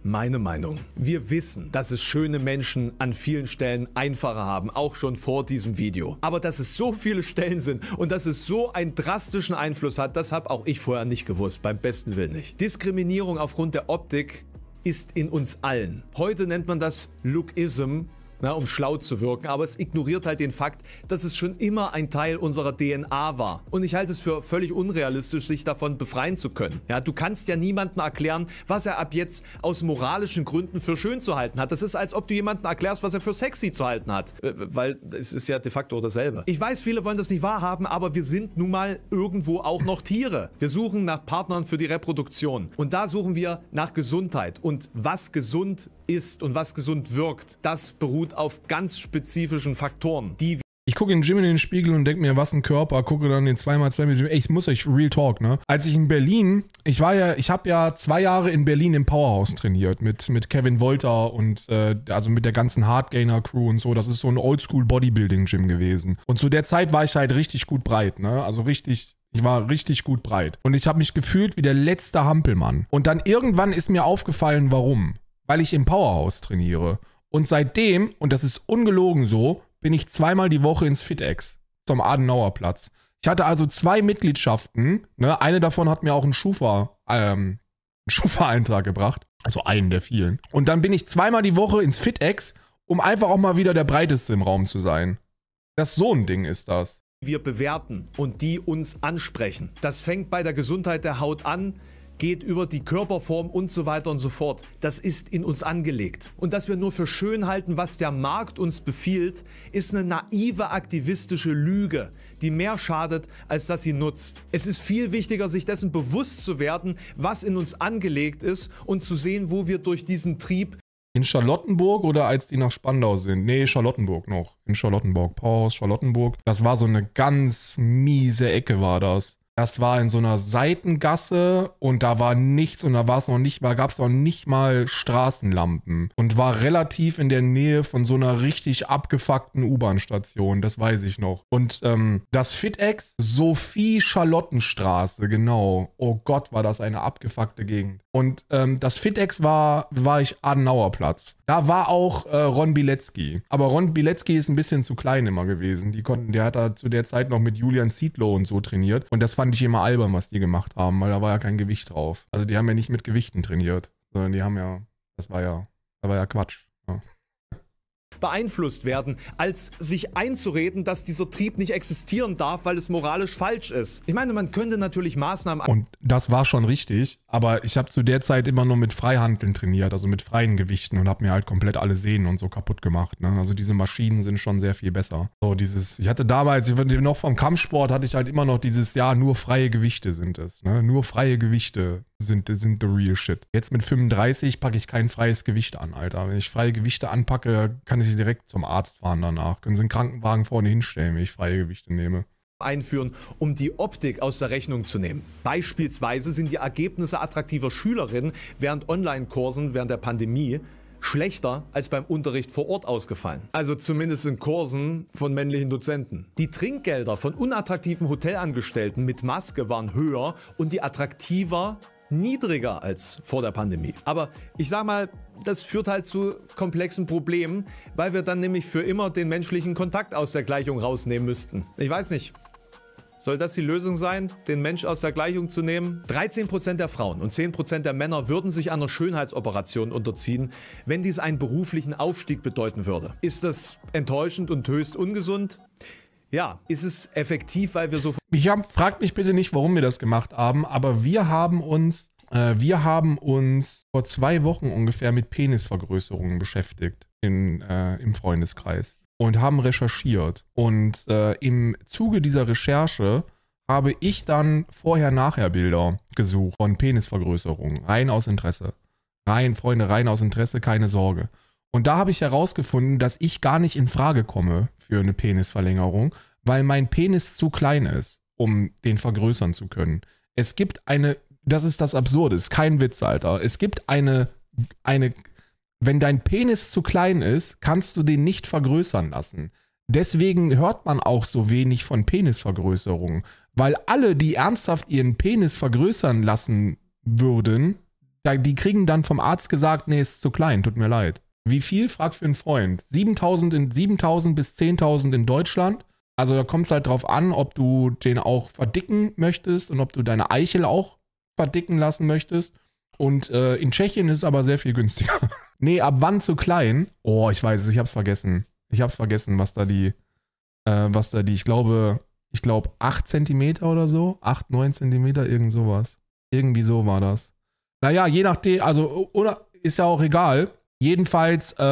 Speaker 2: meine Meinung. Wir wissen, dass es schöne Menschen an vielen Stellen einfacher haben, auch schon vor diesem Video. Aber dass es so viele Stellen sind und dass es so einen drastischen Einfluss hat, das habe auch ich vorher nicht gewusst, beim besten Willen nicht. Diskriminierung aufgrund der Optik ist in uns allen. Heute nennt man das Lookism ne, um schlau zu wirken. Aber es ignoriert halt den Fakt, dass es schon immer ein Teil unserer DNA war. Und ich halte es für völlig unrealistisch, sich davon befreien zu können. Ja, du kannst ja niemandem erklären, was er ab jetzt aus moralischen Gründen für schön zu halten hat. Das ist, als ob du jemandem erklärst, was er für sexy zu halten hat. Äh, äh, weil es ist ja de facto dasselbe. Ich weiß, viele wollen das nicht wahrhaben, aber wir sind nun mal irgendwo auch noch Tiere. Wir suchen nach Partnern für die Reproduktion. Und da suchen wir nach Gesundheit. Und was gesund ist und was gesund wirkt, das beruht auf ganz spezifischen Faktoren, die ich gucke in
Speaker 1: den Gym in den Spiegel und denke mir, was ein Körper, gucke dann den 2x2 mit Ey, ich muss euch real talk, ne? Als ich in Berlin, ich war ja, ich habe ja zwei Jahre in Berlin im Powerhouse trainiert mit, mit Kevin Wolter und äh, also mit der ganzen Hardgainer-Crew und so. Das ist so ein Oldschool-Bodybuilding-Gym gewesen. Und zu der Zeit war ich halt richtig gut breit, ne? Also richtig, ich war richtig gut breit. Und ich habe mich gefühlt wie der letzte Hampelmann. Und dann irgendwann ist mir aufgefallen, warum. Weil ich im Powerhouse trainiere. Und seitdem, und das ist ungelogen so, bin ich zweimal die Woche ins FitEx zum Adenauerplatz. Ich hatte also zwei Mitgliedschaften. Ne? Eine davon hat mir auch einen Schufa, ähm, einen Schufa-Eintrag gebracht. Also einen der vielen. Und dann bin ich zweimal die Woche ins FitEx, um einfach auch mal wieder der Breiteste im Raum zu sein. Das so ein
Speaker 2: Ding ist das. Wir bewerten und die uns ansprechen. Das fängt bei der Gesundheit der Haut an geht über die Körperform und so weiter und so fort. Das ist in uns angelegt. Und dass wir nur für schön halten, was der Markt uns befiehlt, ist eine naive aktivistische Lüge, die mehr schadet, als dass sie nutzt. Es ist viel wichtiger, sich dessen bewusst zu werden, was in uns angelegt ist und zu sehen, wo wir durch diesen Trieb in
Speaker 1: Charlottenburg oder als die nach Spandau sind? Nee, Charlottenburg noch. In Charlottenburg. Pause, Charlottenburg. Das war so eine ganz miese Ecke, war das. Das war in so einer Seitengasse und da war nichts und da war es noch nicht, da gab es noch nicht mal Straßenlampen und war relativ in der Nähe von so einer richtig abgefuckten U-Bahn-Station, das weiß ich noch. Und ähm, das FitEx, Sophie-Charlottenstraße, genau. Oh Gott, war das eine abgefuckte Gegend. Und ähm, das FitEx war, war ich Adenauerplatz. Da war auch äh, Ron Bilecki. Aber Ron Bilecki ist ein bisschen zu klein immer gewesen. Die konnten, der hat da zu der Zeit noch mit Julian Ziedlow und so trainiert. Und das war fand ich immer albern, was die gemacht haben, weil da war ja kein Gewicht drauf. Also die haben ja nicht mit Gewichten trainiert, sondern die haben ja, das war ja, das war ja Quatsch
Speaker 2: beeinflusst werden, als sich einzureden, dass dieser Trieb nicht existieren darf, weil es moralisch falsch ist. Ich meine, man könnte natürlich Maßnahmen... Und
Speaker 1: das war schon richtig, aber ich habe zu der Zeit immer nur mit Freihandeln trainiert, also mit freien Gewichten und habe mir halt komplett alle Sehnen und so kaputt gemacht. Ne? Also diese Maschinen sind schon sehr viel besser. So dieses, ich hatte damals, noch vom Kampfsport hatte ich halt immer noch dieses, ja, nur freie Gewichte sind es. Ne? Nur freie Gewichte sind, sind the real shit. Jetzt mit 35 packe ich kein freies Gewicht an, Alter. Wenn ich freie Gewichte anpacke, kann ich direkt zum Arzt fahren danach. Können sie einen Krankenwagen vorne hinstellen, wenn
Speaker 2: ich freie Gewichte nehme einführen, um die Optik aus der Rechnung zu nehmen. Beispielsweise sind die Ergebnisse attraktiver Schülerinnen während Online-Kursen während der Pandemie schlechter als beim Unterricht vor Ort ausgefallen. Also zumindest in Kursen von männlichen Dozenten. Die Trinkgelder von unattraktiven Hotelangestellten mit Maske waren höher und die attraktiver niedriger als vor der Pandemie. Aber ich sag mal, das führt halt zu komplexen Problemen, weil wir dann nämlich für immer den menschlichen Kontakt aus der Gleichung rausnehmen müssten. Ich weiß nicht. Soll das die Lösung sein, den Mensch aus der Gleichung zu nehmen? 13% der Frauen und 10% der Männer würden sich einer Schönheitsoperation unterziehen, wenn dies einen beruflichen Aufstieg bedeuten würde. Ist das enttäuschend und höchst ungesund? Ja, ist es effektiv, weil wir so...
Speaker 1: Ich hab, fragt mich bitte nicht, warum wir das gemacht haben, aber wir haben uns äh, wir haben uns vor zwei Wochen ungefähr mit Penisvergrößerungen beschäftigt in, äh, im Freundeskreis und haben recherchiert. Und äh, im Zuge dieser Recherche habe ich dann Vorher-Nachher-Bilder gesucht von Penisvergrößerungen. Rein aus Interesse. Rein, Freunde, rein aus Interesse, keine Sorge. Und da habe ich herausgefunden, dass ich gar nicht in Frage komme für eine Penisverlängerung, weil mein Penis zu klein ist, um den vergrößern zu können. Es gibt eine, das ist das Absurde, ist kein Witz, Alter. Es gibt eine, eine, wenn dein Penis zu klein ist, kannst du den nicht vergrößern lassen. Deswegen hört man auch so wenig von Penisvergrößerungen, weil alle, die ernsthaft ihren Penis vergrößern lassen würden, die kriegen dann vom Arzt gesagt, nee, ist zu klein, tut mir leid. Wie viel? Frag für einen Freund. 7000 in 7000 bis 10.000 in Deutschland. Also da kommt es halt drauf an, ob du den auch verdicken möchtest und ob du deine Eichel auch verdicken lassen möchtest. Und äh, in Tschechien ist es aber sehr viel günstiger. nee, ab wann zu klein? Oh, ich weiß es, ich hab's vergessen. Ich hab's vergessen, was da die, äh, was da die, ich glaube, ich glaube 8 cm oder so. 8, 9 cm, irgend sowas. Irgendwie so war das. Naja, je nachdem, also oder, ist ja auch egal. Jedenfalls äh,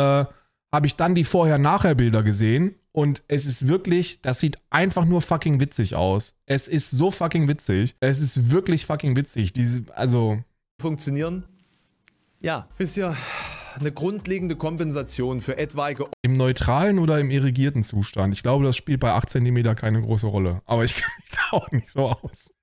Speaker 1: habe ich dann die Vorher-Nachher-Bilder gesehen und es ist wirklich, das sieht einfach nur fucking witzig aus. Es ist so fucking witzig. Es ist wirklich fucking witzig. Diese, also.
Speaker 2: Funktionieren? Ja. Ist ja eine grundlegende Kompensation für etwaige...
Speaker 1: Im neutralen oder im irrigierten Zustand? Ich glaube, das spielt bei 8 cm keine große Rolle.
Speaker 2: Aber ich kenne mich da auch nicht so aus.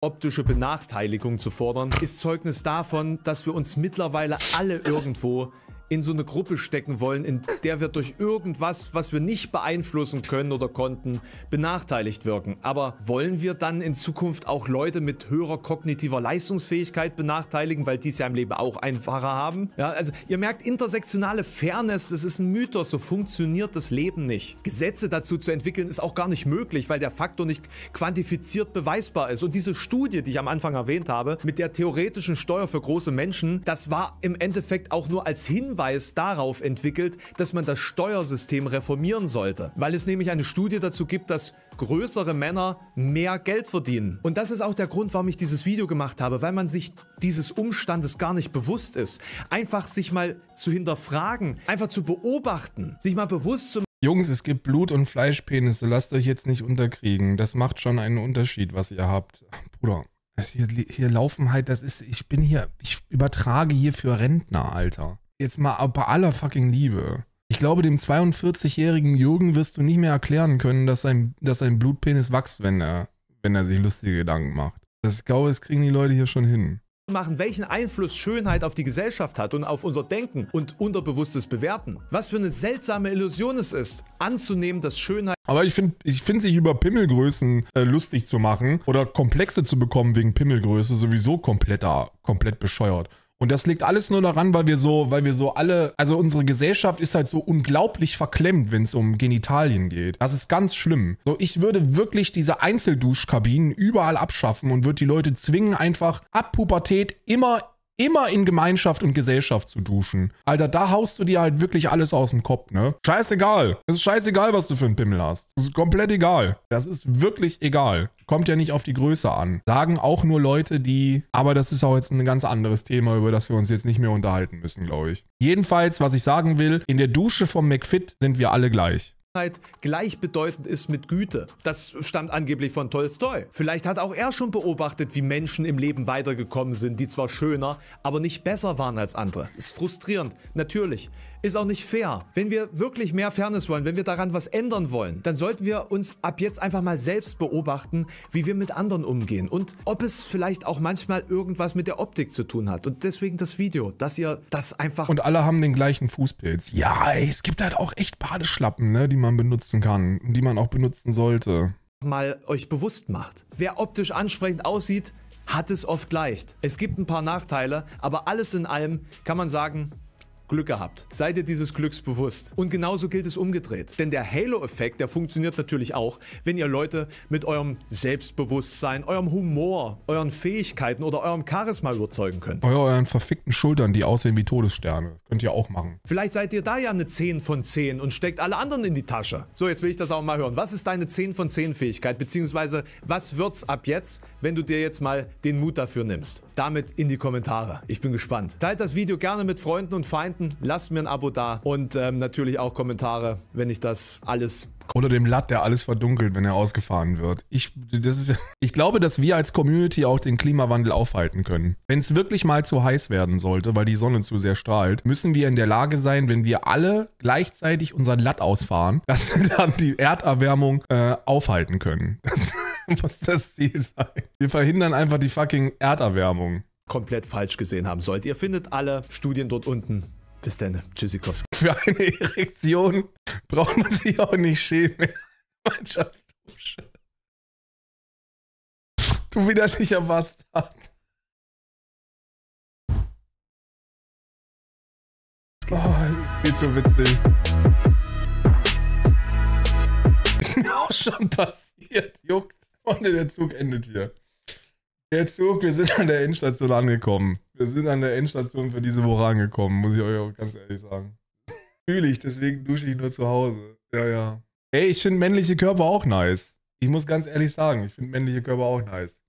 Speaker 2: Optische Benachteiligung zu fordern, ist Zeugnis davon, dass wir uns mittlerweile alle irgendwo in so eine Gruppe stecken wollen, in der wir durch irgendwas, was wir nicht beeinflussen können oder konnten, benachteiligt wirken. Aber wollen wir dann in Zukunft auch Leute mit höherer kognitiver Leistungsfähigkeit benachteiligen, weil die es ja im Leben auch einfacher haben? Ja, also ihr merkt, intersektionale Fairness, das ist ein Mythos, so funktioniert das Leben nicht. Gesetze dazu zu entwickeln ist auch gar nicht möglich, weil der Faktor nicht quantifiziert beweisbar ist. Und diese Studie, die ich am Anfang erwähnt habe, mit der theoretischen Steuer für große Menschen, das war im Endeffekt auch nur als Hinweis Hinweis darauf entwickelt, dass man das Steuersystem reformieren sollte, weil es nämlich eine Studie dazu gibt, dass größere Männer mehr Geld verdienen. Und das ist auch der Grund, warum ich dieses Video gemacht habe, weil man sich dieses Umstandes gar nicht bewusst ist. Einfach sich mal zu hinterfragen, einfach zu beobachten, sich mal bewusst zu Jungs, es gibt Blut- und Fleischpenisse, lasst euch
Speaker 1: jetzt nicht unterkriegen. Das macht schon einen Unterschied, was ihr habt. Bruder, hier, hier laufen halt, das ist, ich bin hier, ich übertrage hier für Rentner, Alter jetzt mal bei aller fucking Liebe. Ich glaube, dem 42-jährigen Jürgen wirst du nicht mehr erklären können, dass sein, dass sein Blutpenis wächst, wenn er, wenn er sich lustige Gedanken macht. Das, ich glaube, das kriegen die Leute hier schon hin
Speaker 2: machen, welchen Einfluss Schönheit auf die Gesellschaft hat und auf unser Denken und unterbewusstes Bewerten. Was für eine seltsame Illusion es ist, anzunehmen, dass Schönheit... Aber ich finde, ich find,
Speaker 1: sich über Pimmelgrößen äh, lustig zu machen oder Komplexe zu bekommen wegen Pimmelgröße sowieso kompletter, komplett bescheuert. Und das liegt alles nur daran, weil wir so, weil wir so alle, also unsere Gesellschaft ist halt so unglaublich verklemmt, wenn es um Genitalien geht. Das ist ganz schlimm. So, ich würde wirklich diese Einzelduschkabinen überall abschaffen und würde die Leute zwingen, einfach ab Pubertät immer immer in Gemeinschaft und Gesellschaft zu duschen. Alter, da haust du dir halt wirklich alles aus dem Kopf, ne? Scheißegal. Es ist scheißegal, was du für einen Pimmel hast. Es ist komplett egal. Das ist wirklich egal. Kommt ja nicht auf die Größe an. Sagen auch nur Leute, die... Aber das ist auch jetzt ein ganz anderes Thema, über das wir uns jetzt nicht mehr unterhalten müssen, glaube ich. Jedenfalls, was ich sagen will, in der Dusche vom McFit sind wir alle gleich.
Speaker 2: Schönheit gleichbedeutend ist mit Güte. Das stammt angeblich von Tolstoi. Vielleicht hat auch er schon beobachtet, wie Menschen im Leben weitergekommen sind, die zwar schöner, aber nicht besser waren als andere. Ist frustrierend, natürlich ist auch nicht fair. Wenn wir wirklich mehr Fairness wollen, wenn wir daran was ändern wollen, dann sollten wir uns ab jetzt einfach mal selbst beobachten, wie wir mit anderen umgehen und ob es vielleicht auch manchmal irgendwas mit der Optik zu tun hat. Und deswegen das Video, dass ihr das einfach... Und alle haben den gleichen Fußpilz. Ja, ey, es
Speaker 1: gibt halt auch echt Badeschlappen, ne, die man benutzen kann und die man auch benutzen sollte.
Speaker 2: Mal euch bewusst macht. Wer optisch ansprechend aussieht, hat es oft leicht. Es gibt ein paar Nachteile, aber alles in allem kann man sagen, Glück gehabt. Seid ihr dieses Glücks bewusst. Und genauso gilt es umgedreht. Denn der Halo-Effekt, der funktioniert natürlich auch, wenn ihr Leute mit eurem Selbstbewusstsein, eurem Humor, euren Fähigkeiten oder eurem Charisma überzeugen könnt.
Speaker 1: Oder euren verfickten Schultern, die aussehen wie Todessterne. könnt ihr auch machen.
Speaker 2: Vielleicht seid ihr da ja eine 10 von 10 und steckt alle anderen in die Tasche. So, jetzt will ich das auch mal hören. Was ist deine 10 von 10 Fähigkeit? Beziehungsweise, was wird's ab jetzt, wenn du dir jetzt mal den Mut dafür nimmst? Damit in die Kommentare. Ich bin gespannt. Teilt das Video gerne mit Freunden und Feinden Freunden, lasst mir ein Abo da und ähm, natürlich auch Kommentare, wenn ich das alles
Speaker 1: Oder dem Latt, der alles verdunkelt, wenn er ausgefahren wird. Ich, das ist, ich glaube, dass wir als Community auch den Klimawandel aufhalten können. Wenn es wirklich mal zu heiß werden sollte, weil die Sonne zu sehr strahlt, müssen wir in der Lage sein, wenn wir alle gleichzeitig unseren Latt ausfahren, dass wir dann die Erderwärmung äh, aufhalten können. Das muss das Ziel sein. Wir verhindern einfach die fucking Erderwärmung
Speaker 2: komplett falsch gesehen haben sollt. Ihr findet alle Studien dort unten bis dann, Tschüssikowski. Für eine Erektion braucht man sich auch nicht schämen. Mannschaftsdusche. Du widerlicher Bastard. Oh, das geht so witzig. Ist mir auch schon
Speaker 1: passiert. Juckt. Und der Zug endet hier. Der Zug, wir sind an der Endstation angekommen. Wir sind an der Endstation für diese Woche angekommen, muss ich euch auch ganz ehrlich sagen. Fühle ich, deswegen dusche ich nur zu Hause. Ja, ja. Ey, ich finde männliche Körper auch nice. Ich muss ganz ehrlich sagen, ich finde männliche Körper auch nice.